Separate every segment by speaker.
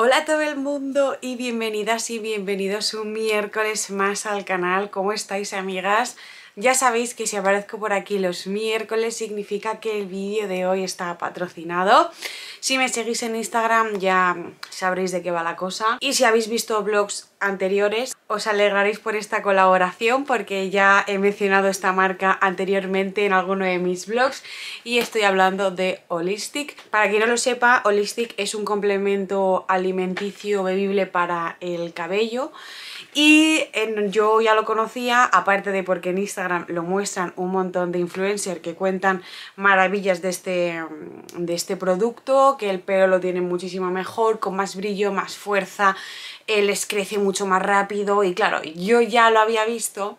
Speaker 1: Hola a todo el mundo y bienvenidas y bienvenidos un miércoles más al canal. ¿Cómo estáis amigas? Ya sabéis que si aparezco por aquí los miércoles significa que el vídeo de hoy está patrocinado. Si me seguís en Instagram ya sabréis de qué va la cosa. Y si habéis visto blogs anteriores os alegraréis por esta colaboración porque ya he mencionado esta marca anteriormente en alguno de mis blogs y estoy hablando de Holistic. Para quien no lo sepa, Holistic es un complemento alimenticio bebible para el cabello y yo ya lo conocía, aparte de porque en Instagram lo muestran un montón de influencers que cuentan maravillas este, mm, de este, producto, que el pelo lo tiene muchísimo mejor, con más brillo, más fuerza, él eh, les crece mucho más rápido y claro, yo ya lo había visto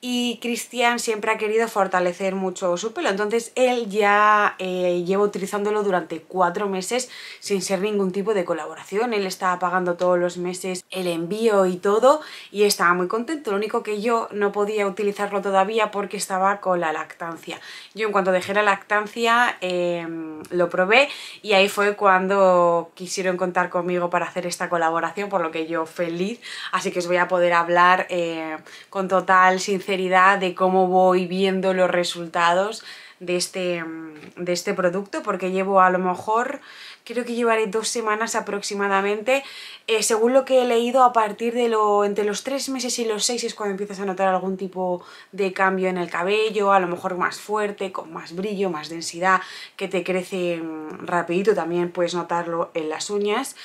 Speaker 1: y Cristian siempre ha querido fortalecer mucho su pelo, entonces él ya eh, lleva utilizándolo durante cuatro meses sin ser ningún tipo de colaboración, él estaba pagando todos los meses el envío y todo y estaba muy contento, lo único que yo no podía utilizarlo todavía porque estaba con la lactancia. Yo en cuanto dejé la lactancia em, lo probé y ahí fue cuando quisieron contar conmigo para hacer esta colaboración, por lo que yo feliz, así que os voy a poder hablar eh, con total sinceridad de cómo voy viendo los resultados de este, mm, de este producto porque llevo a lo mejor, creo que llevaré dos semanas aproximadamente. Eh, según lo que he leído, a partir de lo, entre los tres meses y los seis es cuando empiezas a notar algún tipo de cambio en el cabello, a lo mejor más fuerte, con más brillo, más densidad, que te crece mm, rapidito, también puedes notarlo en las uñas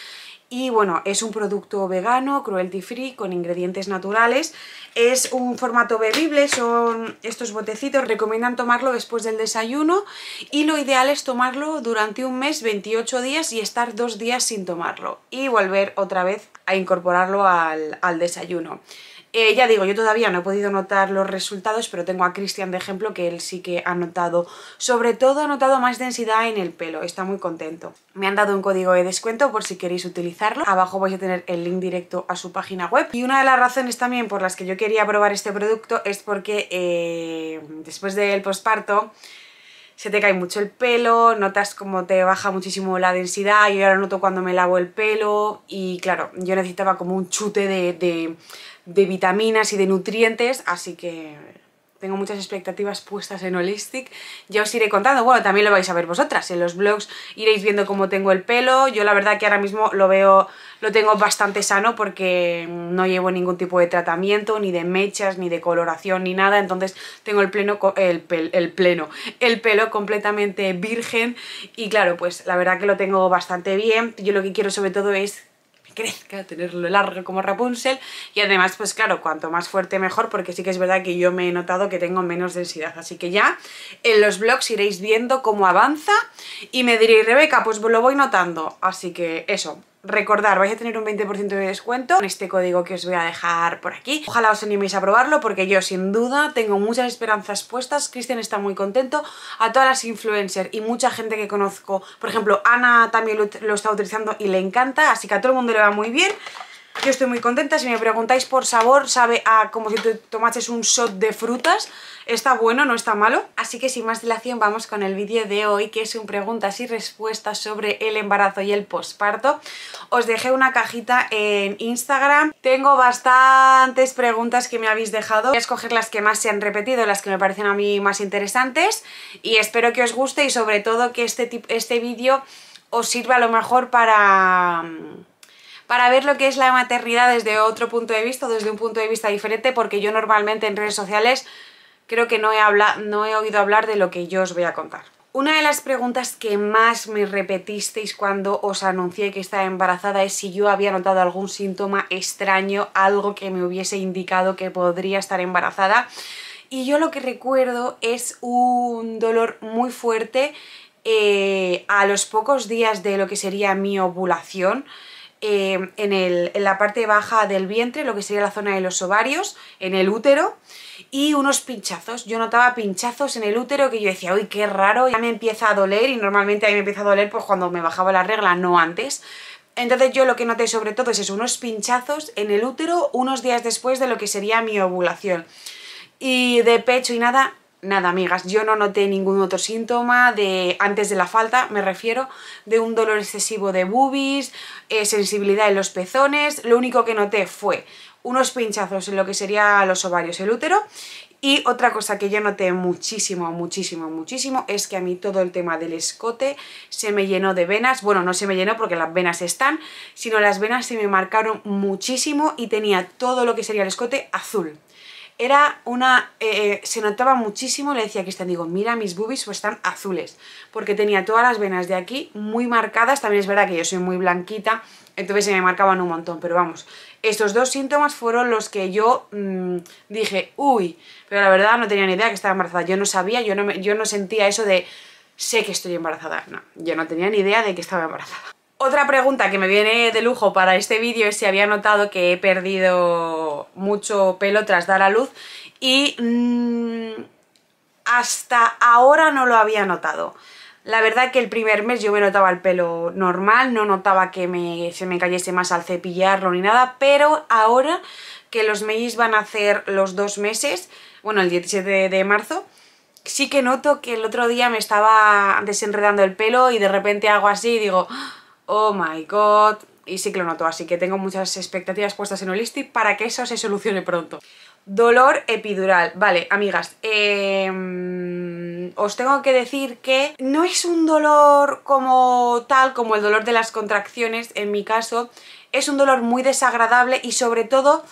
Speaker 1: y bueno, es un producto vegano, cruelty free, con ingredientes naturales. Es un formato bebible, son estos botecitos, recomiendan tomarlo después del desayuno y lo ideal es tomarlo durante un mes, 28 días y estar dos días sin tomarlo y volver otra vez a incorporarlo al, al desayuno. Eh, ya digo, yo todavía no he podido notar los resultados, pero tengo a Cristian de ejemplo que él sí que ha notado, sobre todo ha notado más densidad en el pelo, está muy contento. Me han dado un código de descuento por si queréis utilizarlo, abajo vais a tener el link directo a su página web. Y una de las razones también por las que yo quería probar este producto es porque eh, después del posparto se te cae mucho el pelo, notas como te baja muchísimo la densidad, yo ahora noto cuando me lavo el pelo y claro, yo necesitaba como un chute de, de vitaminas y de nutrientes, así que tengo muchas expectativas puestas en Holistic. Ya os iré contando, bueno, también lo vais a ver vosotras, en los blogs iréis viendo cómo tengo el pelo. Yo la verdad que ahora mismo lo veo, lo tengo bastante sano porque no llevo ningún tipo de tratamiento, ni de mechas, ni de coloración, ni nada. Entonces tengo el pleno, el, el pleno, el pelo completamente virgen y claro, pues la verdad que lo tengo bastante bien. Yo lo que quiero sobre todo es crezca, tenerlo largo como Rapunzel y además pues claro, cuanto más fuerte mejor porque sí que es verdad que yo me he notado que tengo menos densidad, así que ya en los vlogs iréis viendo cómo avanza y me diréis Rebeca, pues lo voy notando, así que eso, Recordar, vais a tener un 20% de descuento con este código que os voy a dejar por aquí. Ojalá os animéis a probarlo porque yo sin duda tengo muchas esperanzas puestas. Cristian está muy contento. A todas las influencers y mucha gente que conozco, por ejemplo, Ana también lo está utilizando y le encanta, así que a todo el mundo le va muy bien. Yo estoy muy contenta, si me preguntáis por sabor, sabe a como si te tomases un shot de frutas. Está bueno, no está malo. Así que sin más dilación vamos con el vídeo de hoy, que es un preguntas y respuestas sobre el embarazo y el posparto. Os dejé una cajita en Instagram. Tengo bastantes preguntas que me habéis dejado. Voy a escoger las que más se han repetido, las que me parecen a mí más interesantes. Y espero que os guste y sobre todo que este, este vídeo os sirva a lo mejor para mm, para ver lo que es la maternidad desde otro punto de vista, desde un punto de vista diferente, porque yo normalmente en redes sociales creo que no he, no he oído hablar de lo que yo os voy a contar. Una de las preguntas que más me repetisteis cuando os anuncié que estaba embarazada es si yo había notado algún síntoma extraño, algo que me hubiese indicado que podría estar embarazada. Y yo lo que recuerdo es un dolor muy fuerte eh, a los pocos días de lo que sería mi ovulación. Em, en, la parte baja del vientre, lo que sería la zona de los ovarios, en el útero, y unos pinchazos. Yo notaba pinchazos en el útero que yo decía, uy, qué raro, ya me empieza a doler, y normalmente a me empieza a doler pues cuando me bajaba la regla, no antes. Entonces yo lo que noté sobre todo es unos pinchazos en el útero unos días después de lo que sería mi ovulación. Y de pecho y nada, Nada, amigas, yo no noté ningún otro síntoma de antes de la falta, me refiero, de un dolor excesivo de boobies, eh, sensibilidad en los pezones. Lo único que noté fue unos pinchazos en lo que sería los ovarios, el útero. Y otra cosa que yo noté muchísimo, muchísimo, muchísimo es que a mí todo el tema del escote se me llenó de venas. Bueno, no se me llenó porque las venas están, sino las venas se me marcaron muchísimo y tenía todo lo que sería el escote azul. Era una... Eh, eh, se notaba muchísimo, le decía a Cristian, digo, mira mis boobies pues están azules, porque tenía todas las venas de aquí muy marcadas, también es verdad que yo soy muy blanquita, entonces se me marcaban un montón, pero vamos, estos dos síntomas fueron los que yo mm, dije, uy, pero la verdad no tenía ni idea que estaba embarazada, yo no sabía, yo no, yo no sentía eso de sé que estoy embarazada, no, yo no tenía ni idea de que estaba embarazada. Otra pregunta que me viene de lujo para este vídeo es si había notado que he perdido mucho pelo tras dar a luz y mm, hasta ahora no lo había notado. La verdad que el primer mes yo me notaba el pelo normal, no notaba que se me cayese más al cepillarlo ni nada, pero ahora que los meis van a hacer los dos meses, bueno, el 17 de, marzo, sí que noto que el otro día me estaba desenredando el pelo y de repente hago así y digo... ¡ah! oh my god, y sí que lo noto, así que tengo muchas expectativas puestas en Holistic para que eso se solucione pronto. Dolor epidural. Vale, amigas, em, os tengo que decir que no es un dolor como tal, como el dolor de las contracciones, en mi caso, es un dolor muy desagradable y sobre todo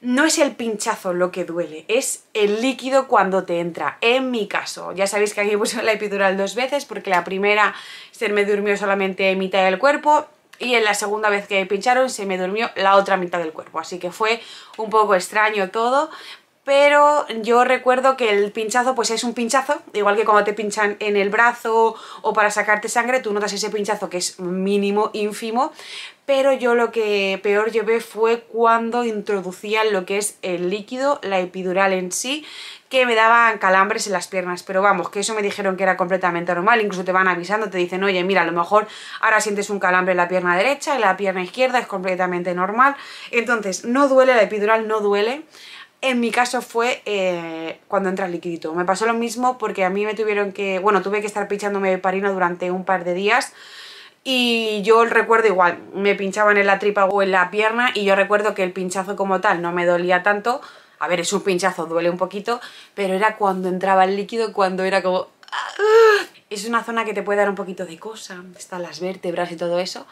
Speaker 1: no es el pinchazo lo que duele, es el líquido cuando te entra. En mi caso, ya sabéis que aquí puse la epidural dos veces porque la primera se me durmió solamente mitad del cuerpo y en la segunda vez que pincharon se me durmió la otra mitad del cuerpo, así que fue un poco extraño todo, pero yo recuerdo que el pinchazo pues es un pinchazo, igual que cuando te pinchan en el brazo o para sacarte sangre, tú notas ese pinchazo que es mínimo, ínfimo, pero yo lo que peor llevé fue cuando introducían lo que es el líquido, la epidural en sí, que me daban calambres en las piernas, pero vamos, que eso me dijeron que era completamente normal, incluso te van avisando, te dicen, oye, mira, a lo mejor ahora sientes un calambre en la pierna derecha, y la pierna izquierda, es completamente normal, entonces no duele la epidural, no duele, en mi caso fue eh, cuando entra el líquido, Me pasó lo mismo porque a mí me tuvieron que... Bueno, tuve que estar pinchándome parina durante un par de días y yo el recuerdo igual, me pinchaban en la tripa o en la pierna y yo recuerdo que el pinchazo como tal no me dolía tanto. A ver, es un pinchazo, duele un poquito, pero era cuando entraba el líquido, cuando era como... Ah". Es una zona que te puede dar un poquito de cosa, están las vértebras y todo eso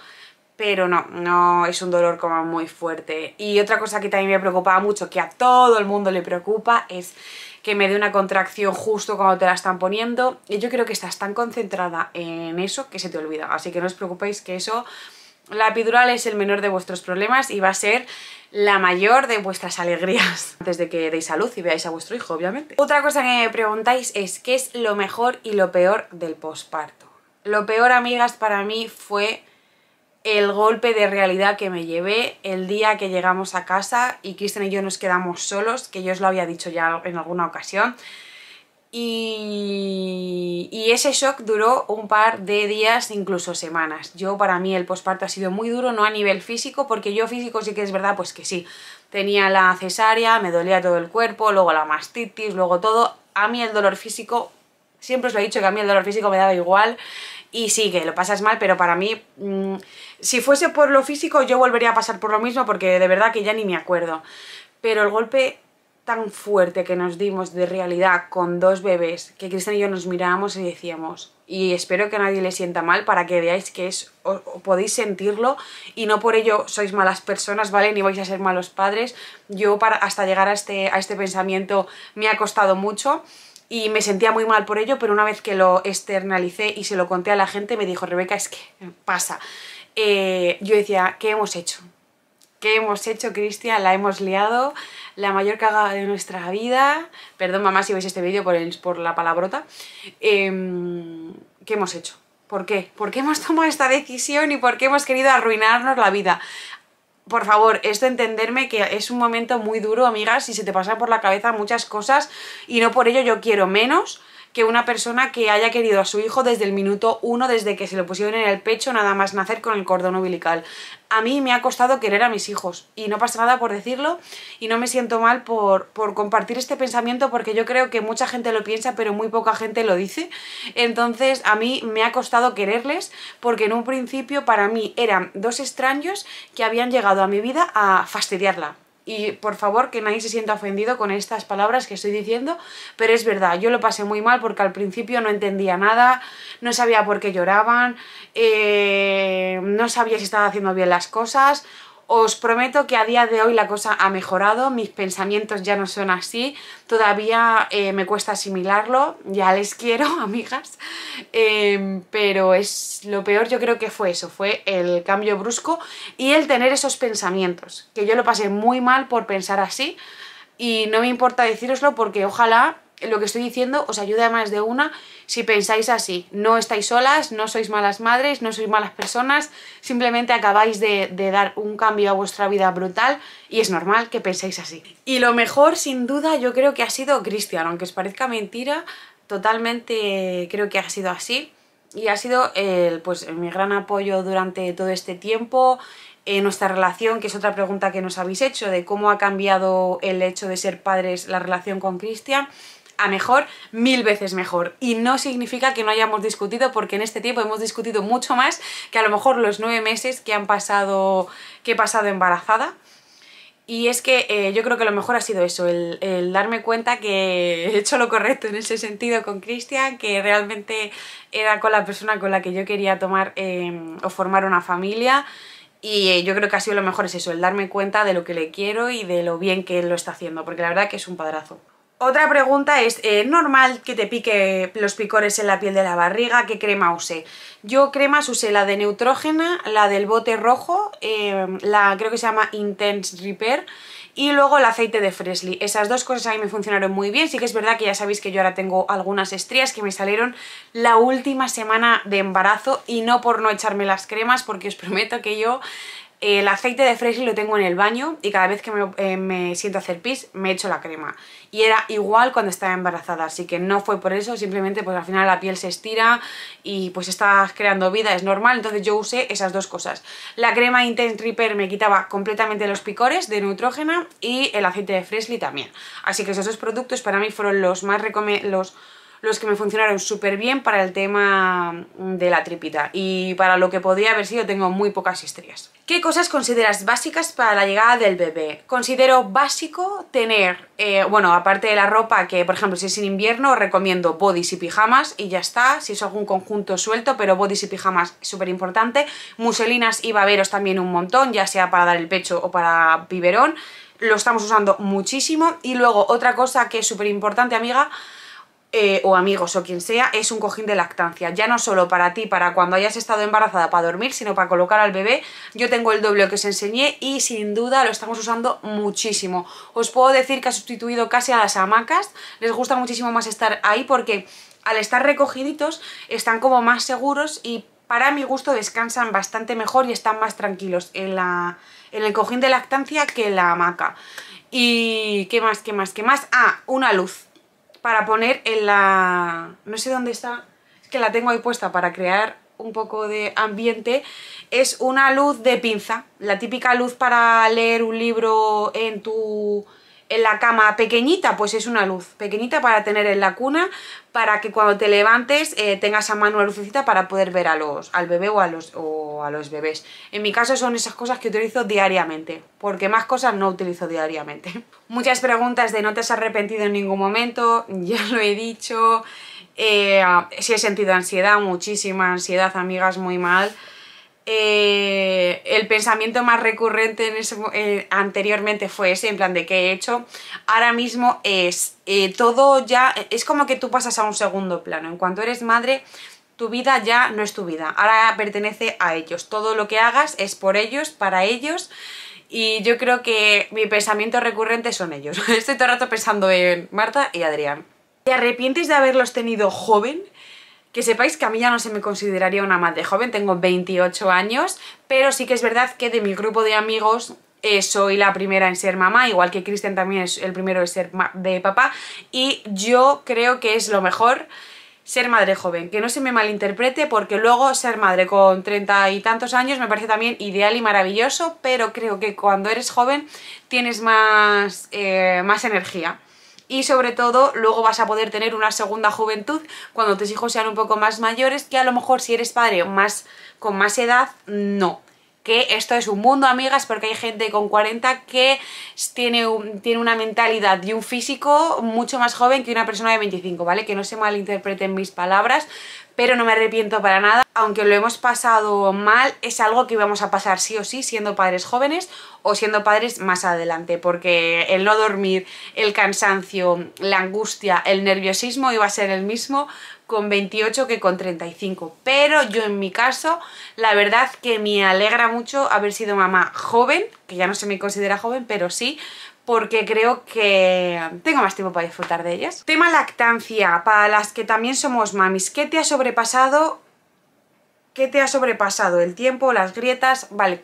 Speaker 1: pero no, no es un dolor como muy fuerte. Y otra cosa que también me preocupaba mucho, que a todo el mundo le preocupa, es que me dé una contracción justo cuando te la están poniendo. Y yo creo que estás tan concentrada en eso que se te olvida. Así que no os preocupéis que eso... La epidural es el menor de vuestros problemas y va a ser la mayor de vuestras alegrías antes de que deis a luz y veáis a vuestro hijo, obviamente. Otra cosa que me preguntáis es ¿qué es lo mejor y lo peor del posparto? Lo peor, amigas, para mí fue el golpe de realidad que me llevé el día que llegamos a casa y Kristen y yo nos quedamos solos, que yo os lo había dicho ya en alguna ocasión. Y, ese shock duró un par de días, incluso semanas. Yo para mí el posparto ha sido muy duro, no a nivel físico, porque yo físico sí que es verdad, pues que sí. Tenía la cesárea, me dolía todo el cuerpo, luego la mastitis, luego todo. A mí el dolor físico, siempre os lo he dicho que a mí el dolor físico me daba igual y sí que lo pasas mal, pero para mí, mm, si fuese por lo físico, yo volvería a pasar por lo mismo porque de verdad que ya ni me acuerdo. Pero el golpe tan fuerte que nos dimos de realidad con dos bebés, que Cristian y yo nos mirábamos y decíamos, y espero que nadie le sienta mal para que veáis que es, podéis sentirlo y no por ello sois malas personas, ¿vale? Ni vais a ser malos padres. Yo para, hasta llegar a este, este pensamiento me ha costado mucho, y me sentía muy mal por ello, pero una vez que lo externalicé y se lo conté a la gente, me dijo, Rebeca, es que pasa. Eh, yo decía, ¿qué hemos hecho? ¿Qué hemos hecho, Cristian? La hemos liado, la mayor cagada de nuestra vida. Perdón, mamá, si veis este vídeo por, por la palabrota. Em, ¿Qué hemos hecho? ¿Por qué? ¿Por qué hemos tomado esta decisión y por qué hemos querido arruinarnos la vida? por favor, esto entenderme que es un momento muy duro, amigas, y se te pasan por la cabeza muchas cosas y no por ello yo quiero menos que una persona que haya querido a su hijo desde el minuto uno, desde que se lo pusieron en el pecho, nada más nacer con el cordón umbilical. A mí me ha costado querer a mis hijos y no pasa nada por decirlo y no me siento mal por, compartir este pensamiento porque yo creo que mucha gente lo piensa pero muy poca gente lo dice. Entonces a mí me ha costado quererles porque en un principio para mí eran dos extraños que habían llegado a mi vida a fastidiarla y por favor que nadie se sienta ofendido con estas palabras que estoy diciendo, pero es verdad, yo lo pasé muy mal porque al principio no entendía nada, no sabía por qué lloraban, eh, no sabía si estaba haciendo bien las cosas os prometo que a día de hoy la cosa ha mejorado, mis pensamientos ya no son así, todavía eh, me cuesta asimilarlo, ya les quiero, amigas, em, pero es lo peor yo creo que fue eso, fue el cambio brusco y el tener esos pensamientos, que yo lo pasé muy mal por pensar así y no me importa decíroslo porque ojalá lo que estoy diciendo os ayuda a más de una si pensáis así. No estáis solas, no sois malas madres, no sois malas personas, simplemente acabáis de, dar un cambio a vuestra vida brutal y es normal que penséis así. Y lo mejor, sin duda, yo creo que ha sido Cristian, aunque os parezca mentira, totalmente creo que ha sido así. Y ha sido el pues, mi gran apoyo durante todo este tiempo, en eh, nuestra relación, que es otra pregunta que nos habéis hecho, de cómo ha cambiado el hecho de ser padres la relación con Cristian a mejor, mil veces mejor. Y no significa que no hayamos discutido, porque en este tiempo hemos discutido mucho más que a lo mejor los nueve meses que han pasado, que he pasado embarazada. Y es que eh, yo creo que lo mejor ha sido eso, el, darme cuenta que he hecho lo correcto en ese sentido con Cristian, que realmente era con la persona con la que yo quería tomar em, o formar una familia. Y eh, yo creo que ha sido lo mejor es eso, el darme cuenta de lo que le quiero y de lo bien que él lo está haciendo, porque la verdad que es un padrazo. Otra pregunta es, eh, normal que te pique los picores en la piel de la barriga? ¿Qué crema usé? Yo cremas usé la de Neutrógena, la del bote rojo, em, la creo que se llama Intense Repair y luego el aceite de Fresley. Esas dos cosas a mí me funcionaron muy bien. Sí que es verdad que ya sabéis que yo ahora tengo algunas estrías que me salieron la última semana de embarazo y no por no echarme las cremas porque os prometo que yo el aceite de Fresley lo tengo en el baño y cada vez que eh, me, siento a hacer pis me echo la crema. Y era igual cuando estaba embarazada, así que no fue por eso, simplemente pues al final la piel se estira y pues estás creando vida, es normal, entonces yo usé esas dos cosas. La crema Intense Repair me quitaba completamente los picores de neutrógeno y el aceite de Fresley también. Así que esos dos productos para mí fueron los más recomendados los que me funcionaron súper bien para el tema de la tripita y para lo que podría haber sido tengo muy pocas historias. ¿Qué cosas consideras básicas para la llegada del bebé? Considero básico tener, eh, bueno, aparte de la ropa que, por ejemplo, si es en invierno, recomiendo bodys y pijamas y ya está, si es algún conjunto suelto, pero bodys y pijamas súper importante, muselinas y baberos también un montón, ya sea para dar el pecho o para biberón, lo estamos usando muchísimo y luego otra cosa que es súper importante, amiga, eh, o amigos o quien sea, es un cojín de lactancia. Ya no solo para ti, para cuando hayas estado embarazada para dormir, sino para colocar al bebé. Yo tengo el doble que os enseñé y sin duda lo estamos usando muchísimo. Os puedo decir que ha sustituido casi a las hamacas. Les gusta muchísimo más estar ahí porque al estar recogiditos están como más seguros y para mi gusto descansan bastante mejor y están más tranquilos en, la, en el cojín de lactancia que en la hamaca. ¿Y qué más, qué más, qué más? Ah, una luz para poner en la... no sé dónde está, es que la tengo ahí puesta para crear un poco de ambiente, es una luz de pinza, la típica luz para leer un libro en tu en la cama pequeñita, pues es una luz pequeñita para tener en la cuna, para que cuando te levantes eh, tengas a mano una lucecita para poder ver a los, al bebé o a, los, o a los bebés. En mi caso son esas cosas que utilizo diariamente, porque más cosas no utilizo diariamente. Muchas preguntas de no te has arrepentido en ningún momento, ya lo he dicho... Eh, si he sentido ansiedad, muchísima ansiedad, amigas, muy mal. Eh, el pensamiento más recurrente en eh, anteriormente fue ese, en plan de qué he hecho. Ahora mismo es eh, todo ya, es como que tú pasas a un segundo plano. En cuanto eres madre, tu vida ya no es tu vida, ahora pertenece a ellos. Todo lo que hagas es por ellos, para ellos. Y yo creo que mi pensamiento recurrente son ellos. Estoy todo el rato pensando en Marta y Adrián. ¿Te arrepientes de haberlos tenido joven? que sepáis que a mí ya no se me consideraría una madre joven, tengo 28 años, pero sí que es verdad que de mi grupo de amigos eh, soy la primera en ser mamá, igual que Kristen también es el primero en ser de papá, y yo creo que es lo mejor ser madre joven, que no se me malinterprete porque luego ser madre con treinta y tantos años me parece también ideal y maravilloso, pero creo que cuando eres joven tienes más, eh, más energía y sobre todo luego vas a poder tener una segunda juventud cuando tus hijos sean un poco más mayores que a lo mejor si eres padre más, con más edad, no que esto es un mundo, amigas, porque hay gente con 40 que tiene, tiene una mentalidad y un físico mucho más joven que una persona de 25, ¿vale? Que no se malinterpreten mis palabras, pero no me arrepiento para nada. Aunque lo hemos pasado mal, es algo que íbamos a pasar sí o sí siendo padres jóvenes o siendo padres más adelante, porque el no dormir, el cansancio, la angustia, el nerviosismo iba a ser el mismo con 28 que con 35. Pero yo en mi caso, la verdad que me alegra mucho haber sido mamá joven, que ya no se me considera joven, pero sí, porque creo que tengo más tiempo para disfrutar de ellas. Tema lactancia, para las que también somos mamis. ¿Qué te ha sobrepasado? ¿Qué te ha sobrepasado? ¿El tiempo? ¿Las grietas? Vale.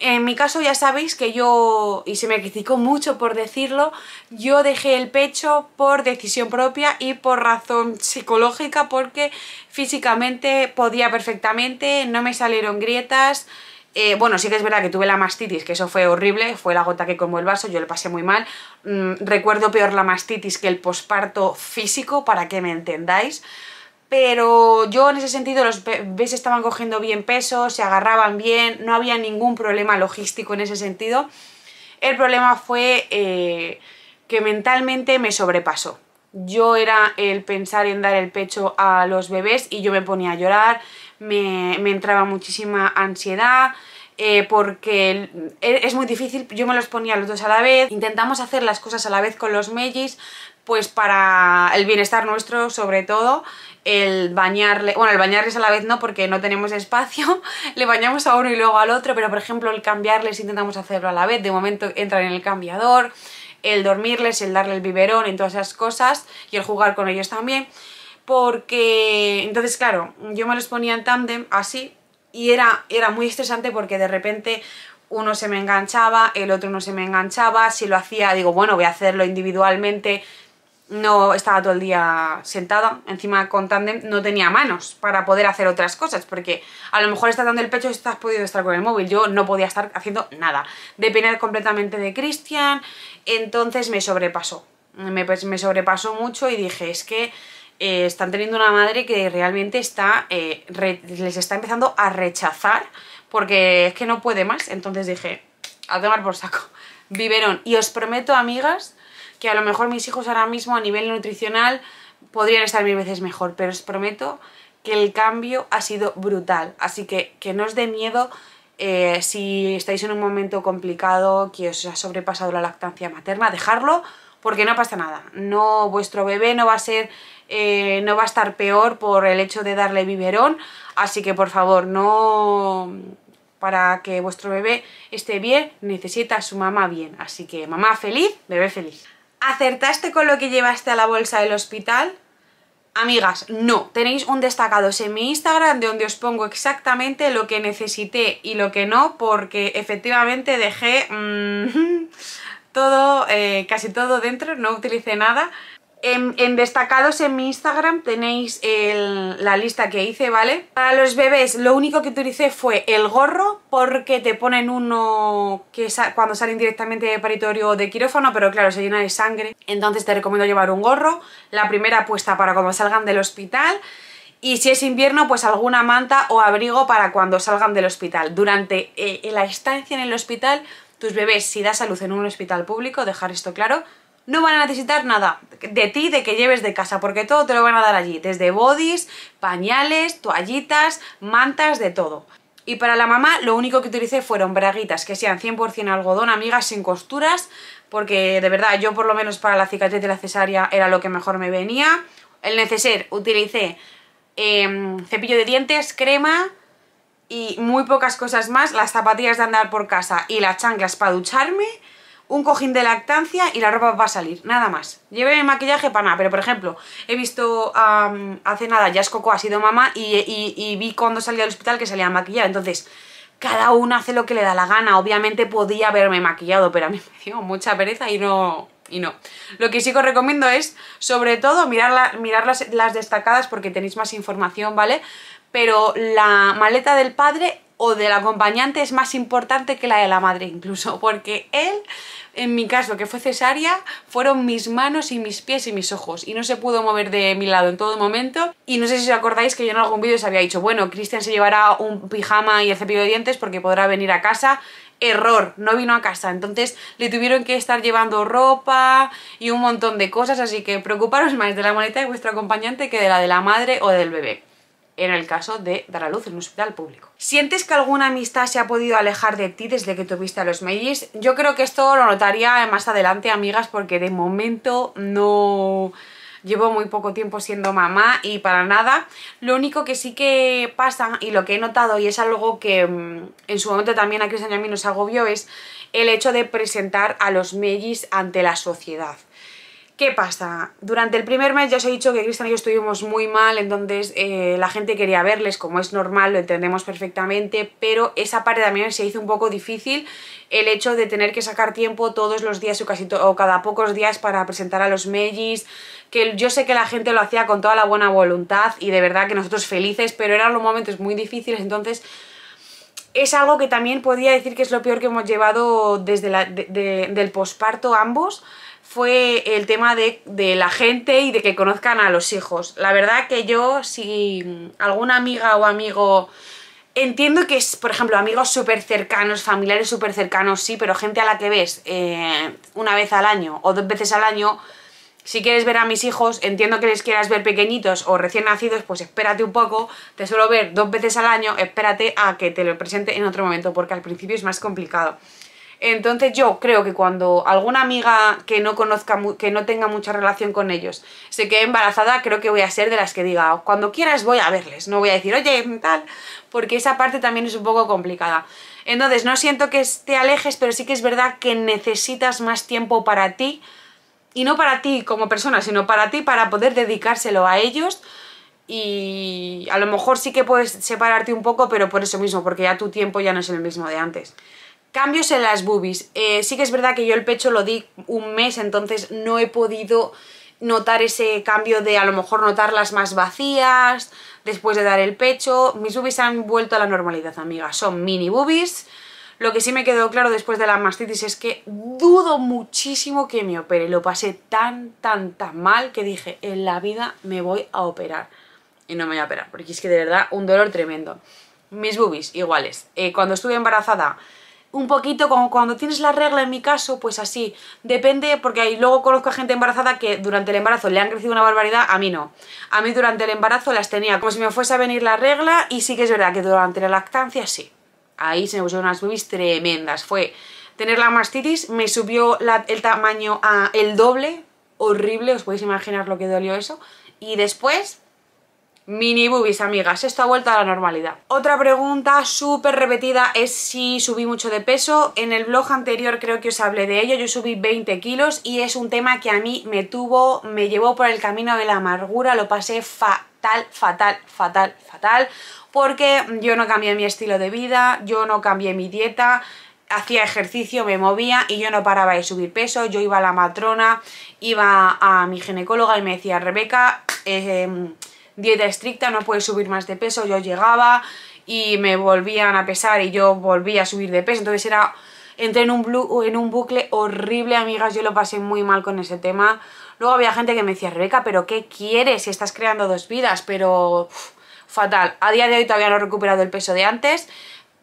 Speaker 1: En mi caso ya sabéis que yo, y se me criticó mucho por decirlo, yo dejé el pecho por decisión propia y por razón psicológica porque físicamente podía perfectamente, no me salieron grietas, eh, bueno, sí que es verdad que tuve la mastitis, que eso fue horrible, fue la gota que colmó el vaso, yo le pasé muy mal. Mm, recuerdo peor la mastitis que el posparto físico, para que me entendáis. Pero yo en ese sentido los bebés estaban cogiendo bien peso, se agarraban bien, no había ningún problema logístico en ese sentido. El problema fue eh, que mentalmente me sobrepasó yo era el pensar en dar el pecho a los bebés y yo me ponía a llorar, me, entraba muchísima ansiedad, eh, porque e, es muy difícil, yo me los ponía los dos a la vez, intentamos hacer las cosas a la vez con los mellis, pues para el bienestar nuestro sobre todo, el bañarle, bueno el bañarles a la vez no porque no tenemos espacio, le bañamos a uno y luego al otro, pero por ejemplo el cambiarles intentamos hacerlo a la vez, de momento entran en el cambiador, el dormirles, el darle el biberón y todas esas cosas, y el jugar con ellos también, porque entonces claro, yo me los ponía en tándem así y era, era muy estresante porque de repente uno se me enganchaba, el otro no se me enganchaba, si lo hacía digo bueno voy a hacerlo individualmente, no estaba todo el día sentada, encima con tandem no tenía manos para poder hacer otras cosas, porque a lo mejor estás dando el pecho y estás podido estar con el móvil, yo no podía estar haciendo nada, depender completamente de Cristian, entonces me sobrepasó, pues, me, sobrepasó mucho y dije, es que eh, están teniendo una madre que realmente está eh, les está empezando a rechazar porque es que no puede más. Entonces dije, a tomar por saco, biberón. Y os prometo, amigas, que a lo mejor mis hijos ahora mismo a nivel nutricional podrían estar mil veces mejor, pero os prometo que el cambio ha sido brutal. Así que que no os dé miedo eh, si estáis en un momento complicado que os ha sobrepasado la lactancia materna, dejarlo porque no pasa nada. No, vuestro bebé no va a ser, eh, no va a estar peor por el hecho de darle biberón, así que por favor no para que vuestro bebé esté bien, necesita a su mamá bien. Así que mamá feliz, bebé feliz. ¿Acertaste con lo que llevaste a la bolsa del hospital? Amigas, no, tenéis un destacado en mi Instagram donde os pongo exactamente lo que necesité y lo que no porque efectivamente dejé mm, todo, eh, casi todo dentro, no utilicé nada en, destacados en mi Instagram tenéis la lista que hice, ¿vale? Para los bebés lo único que utilicé fue el gorro porque te ponen uno que cuando salen directamente de paritorio o de quirófano, pero claro, se llena de sangre. Entonces te recomiendo llevar un gorro, la primera puesta para cuando salgan del hospital y si es invierno pues alguna manta o abrigo para cuando salgan del hospital. Durante eh, la estancia en el hospital, tus bebés, si das a luz en un hospital público, dejar esto claro, no van a necesitar nada de ti, de que lleves de casa, porque todo te lo van a dar allí, desde bodis, pañales, toallitas, mantas, de todo. Y para la mamá lo único que utilicé fueron braguitas que sean 100% algodón, amigas, sin costuras, porque de verdad yo por lo menos para la cicatriz de la cesárea era lo que mejor me venía. El neceser utilicé em, cepillo de dientes, crema y muy pocas cosas más, las zapatillas de andar por casa y las chanclas para ducharme un cojín de lactancia y la ropa va a salir, nada más. Lleve maquillaje para nada, pero por ejemplo, he visto hace nada, es Coco ha sido mamá y, vi cuando salía del hospital que salía maquillada, entonces cada uno hace lo que le da la gana, obviamente podía haberme maquillado, pero a mí me dio mucha pereza y no... Y no. Lo que sí que os recomiendo es, sobre todo, mirar, las destacadas porque tenéis más información, ¿vale? Pero la maleta del padre o del acompañante es más importante que la de la madre incluso, porque él, en mi caso que fue cesárea, fueron mis manos y mis pies y mis ojos y no se pudo mover de mi lado en todo momento y no sé si os acordáis que yo en algún vídeo os había dicho, bueno, Cristian se llevará un pijama y el cepillo de dientes porque podrá venir a casa error, no vino a casa, entonces le tuvieron que estar llevando ropa y un montón de cosas, así que preocuparos más de la maleta de vuestro acompañante que de la de la madre o del bebé en el caso de dar a luz en un hospital público. ¿Sientes que alguna amistad se ha podido alejar de ti desde que tuviste a los Meijis? Yo creo que esto lo notaría más adelante, amigas, porque de momento no... Llevo muy poco tiempo siendo mamá y para nada. Lo único que sí que pasa y lo que he notado y es algo que mm, en su momento también a Cristian y mí nos agobió es el hecho de presentar a los mellis ante la sociedad. ¿Qué pasa? Durante el primer mes ya os he dicho que Cristian y yo estuvimos muy mal, entonces eh, la gente quería verles, como es normal, lo entendemos perfectamente, pero esa parte también se hizo un poco difícil, el hecho de tener que sacar tiempo todos los días o casi o cada pocos días para presentar a los mellis, que yo sé que la gente lo hacía con toda la buena voluntad y de verdad que nosotros felices, pero eran los momentos muy difíciles, entonces es algo que también podría decir que es lo peor que hemos llevado desde la, del posparto ambos, fue el tema de, de, la gente y de que conozcan a los hijos. La verdad que yo, si alguna amiga o amigo... Entiendo que es, por ejemplo, amigos súper cercanos, familiares súper cercanos, sí, pero gente a la que ves eh, una vez al año o dos veces al año, si quieres ver a mis hijos, entiendo que les quieras ver pequeñitos o recién nacidos, pues espérate un poco, te suelo ver dos veces al año, espérate a que te lo presente en otro momento, porque al principio es más complicado. Entonces yo creo que cuando alguna amiga que no conozca, que no tenga mucha relación con ellos, se quede embarazada, creo que voy a ser de las que diga, cuando quieras voy a verles, no voy a decir, oye, tal, porque esa parte también es un poco complicada. Entonces no siento que te alejes, pero sí que es verdad que necesitas más tiempo para ti, y no para ti como persona, sino para ti para poder dedicárselo a ellos y a lo mejor sí que puedes separarte un poco, pero por eso mismo, porque ya tu tiempo ya no es el mismo de antes. Cambios en las boobies. Eh, sí que es verdad que yo el pecho lo di un mes, entonces no he podido notar ese cambio de a lo mejor notarlas más vacías después de dar el pecho. Mis boobies han vuelto a la normalidad, amiga. Son mini boobies. Lo que sí me quedó claro después de la mastitis es que dudo muchísimo que me opere. Lo pasé tan, tan, tan mal que dije, en la vida me voy a operar. Y no me voy a operar, porque es que de verdad un dolor tremendo. Mis boobies, iguales. Eh, cuando estuve embarazada un poquito como cuando tienes la regla, en mi caso, pues así. Depende, porque ahí luego conozco a gente embarazada que durante el embarazo le han crecido una barbaridad, a mí no. A mí durante el embarazo las tenía como si me fuese a venir la regla y sí que es verdad que durante la lactancia sí. Ahí se me pusieron unas boobies tremendas. Fue tener la mastitis, me subió el tamaño a el doble, horrible, os podéis imaginar lo que dolió eso. Y después mini boobies, amigas. Esto ha vuelto a la normalidad. Otra pregunta súper repetida es si subí mucho de peso. En el blog anterior creo que os hablé de ello. Yo subí 20 kilos y es un tema que a mí me tuvo, me llevó por el camino de la amargura. Lo pasé fatal, fatal, fatal, fatal. Porque yo no cambié mi estilo de vida, yo no cambié mi dieta, hacía ejercicio, me movía y yo no paraba de subir peso, yo iba a la matrona, iba a mi ginecóloga y me decía, Rebeca, eh, dieta estricta, no puedes subir más de peso, yo llegaba y me volvían a pesar y yo volvía a subir de peso, entonces era... Entré en un, en un bucle horrible, amigas, yo lo pasé muy mal con ese tema. Luego había gente que me decía, Rebeca, ¿pero qué quieres si estás creando dos vidas? Pero... fatal. A día de hoy todavía no he recuperado el peso de antes,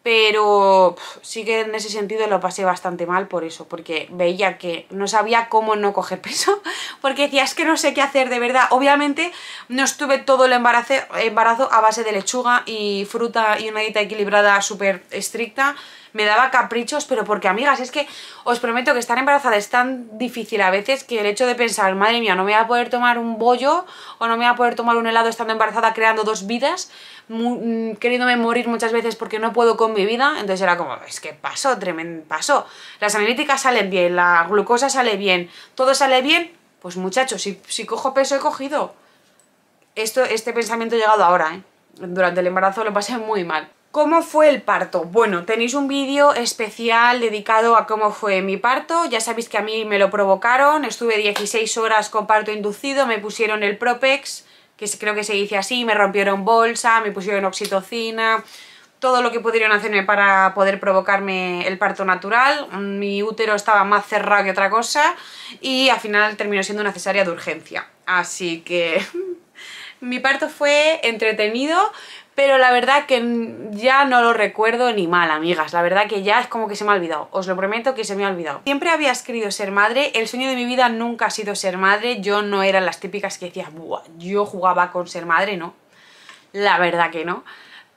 Speaker 1: pero sí que en ese sentido lo pasé bastante mal por eso, porque veía que no sabía cómo no coger peso, porque decía, es que no sé qué hacer de verdad. Obviamente no estuve todo el embarazo, embarazo a base de lechuga y fruta y una dieta equilibrada súper estricta, me daba caprichos, pero porque, amigas, es que os prometo que estar embarazada es tan difícil a veces que el hecho de pensar, madre mía, no me voy a poder tomar un bollo o no me voy a poder tomar un helado estando embarazada creando dos vidas, mm, queriéndome morir muchas veces porque no puedo con mi vida, entonces era como, es que pasó, tremendo, pasó. Las analíticas salen bien, la glucosa sale bien, todo sale bien, pues muchachos, si, si cojo peso he cogido. Esto, este pensamiento ha llegado ahora, ¿eh? Durante el embarazo lo pasé muy mal. ¿Cómo fue el parto? Bueno, tenéis un vídeo especial dedicado a cómo fue mi parto, ya sabéis que a mí me lo provocaron, estuve 16 horas con parto inducido, me pusieron el Propex, que creo que se dice así, me rompieron bolsa, me pusieron oxitocina, todo lo que pudieron hacerme para poder provocarme el parto natural, mi útero estaba más cerrado que otra cosa y al final terminó siendo una cesárea de urgencia, así que... mi parto fue entretenido, pero la verdad que ya no lo recuerdo ni mal, amigas. La verdad que ya es como que se me ha olvidado. Os lo prometo que se me ha olvidado. Siempre había querido ser madre. El sueño de mi vida nunca ha sido ser madre. Yo no era las típicas que decías, Buah, yo jugaba con ser madre, no. La verdad que no.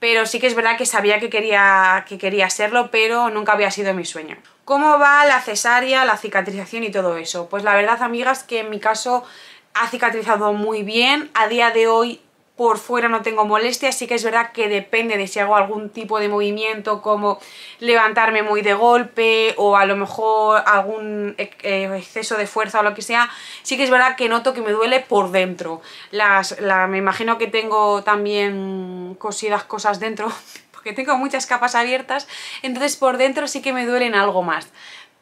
Speaker 1: Pero sí que es verdad que sabía que quería, que quería serlo, pero nunca había sido mi sueño. ¿Cómo va la cesárea, la cicatrización y todo eso? Pues la verdad, amigas, que en mi caso ha cicatrizado muy bien. A día de hoy por fuera no tengo molestia, sí que es verdad que depende de si hago algún tipo de movimiento como levantarme muy de golpe o a lo mejor algún eh, exceso de fuerza o lo que sea, sí que es verdad que noto que me duele por dentro. me imagino que tengo también cosidas cosas dentro porque tengo muchas capas abiertas, entonces por dentro sí que me duelen algo más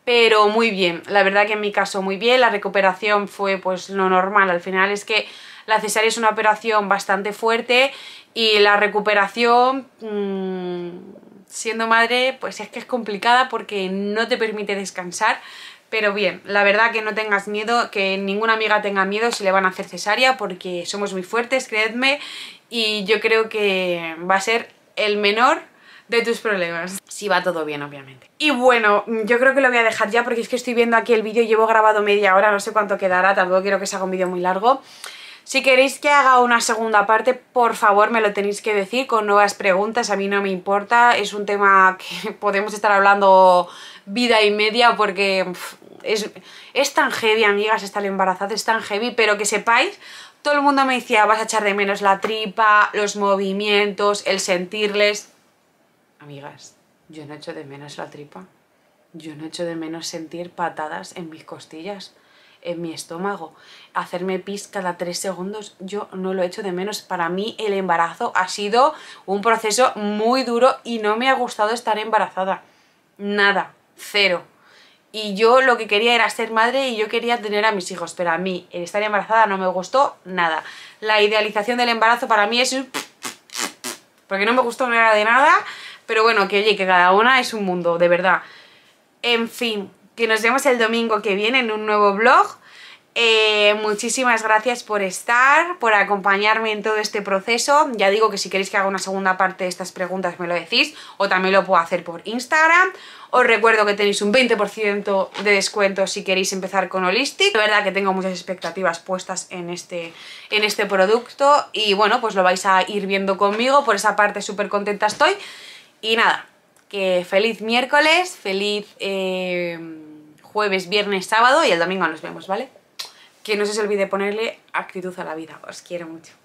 Speaker 1: pero muy bien, la verdad que en mi caso muy bien, la recuperación fue pues lo normal, al final es que la cesárea es una operación bastante fuerte y la recuperación... Mm, siendo madre, pues es que es complicada porque no te permite descansar, pero bien, la verdad que no tengas miedo, que ninguna amiga tenga miedo si le van a hacer cesárea, porque somos muy fuertes, creedme, y yo creo que va a ser el menor de tus problemas, si va todo bien obviamente. Y bueno, yo creo que lo voy a dejar ya porque es que estoy viendo aquí el vídeo, llevo grabado media hora, no sé cuánto quedará, tampoco quiero que se haga un vídeo muy largo. Si queréis que haga una segunda parte, por favor me lo tenéis que decir con nuevas preguntas, a mí no me importa, es un tema que podemos estar hablando vida y media porque es, tan heavy, amigas, estar embarazada, es tan heavy, pero que sepáis, todo el mundo me decía, vas a echar de menos la tripa, los movimientos, el sentirles. Amigas, yo no echo de menos la tripa, yo no echo de menos sentir patadas en mis costillas en mi estómago. Hacerme pis cada tres segundos, yo no lo he hecho de menos. Para mí el embarazo ha sido un proceso muy duro y no me ha gustado estar embarazada. Nada, cero. Y yo lo que quería era ser madre y yo quería tener a mis hijos, pero a mí el estar embarazada no me gustó nada. La idealización del embarazo para mí es... Porque no me gustó nada de nada, pero bueno, que oye, que cada una es un mundo, de verdad. En fin, que nos vemos el domingo que viene en un nuevo vlog. Eh, muchísimas gracias por estar, por acompañarme en todo este proceso. Ya digo que si queréis que haga una segunda parte de estas preguntas me lo decís o también lo puedo hacer por Instagram. Os recuerdo que tenéis un 20% de descuento si queréis empezar con Holistic. De verdad que tengo muchas expectativas puestas en este, en este producto y bueno, pues lo vais a ir viendo conmigo. Por esa parte súper contenta estoy. Y nada, que feliz miércoles, feliz... Eh, jueves, viernes, sábado y el domingo nos vemos, ¿vale? Que no se os olvide ponerle actitud a la vida. Os quiero mucho.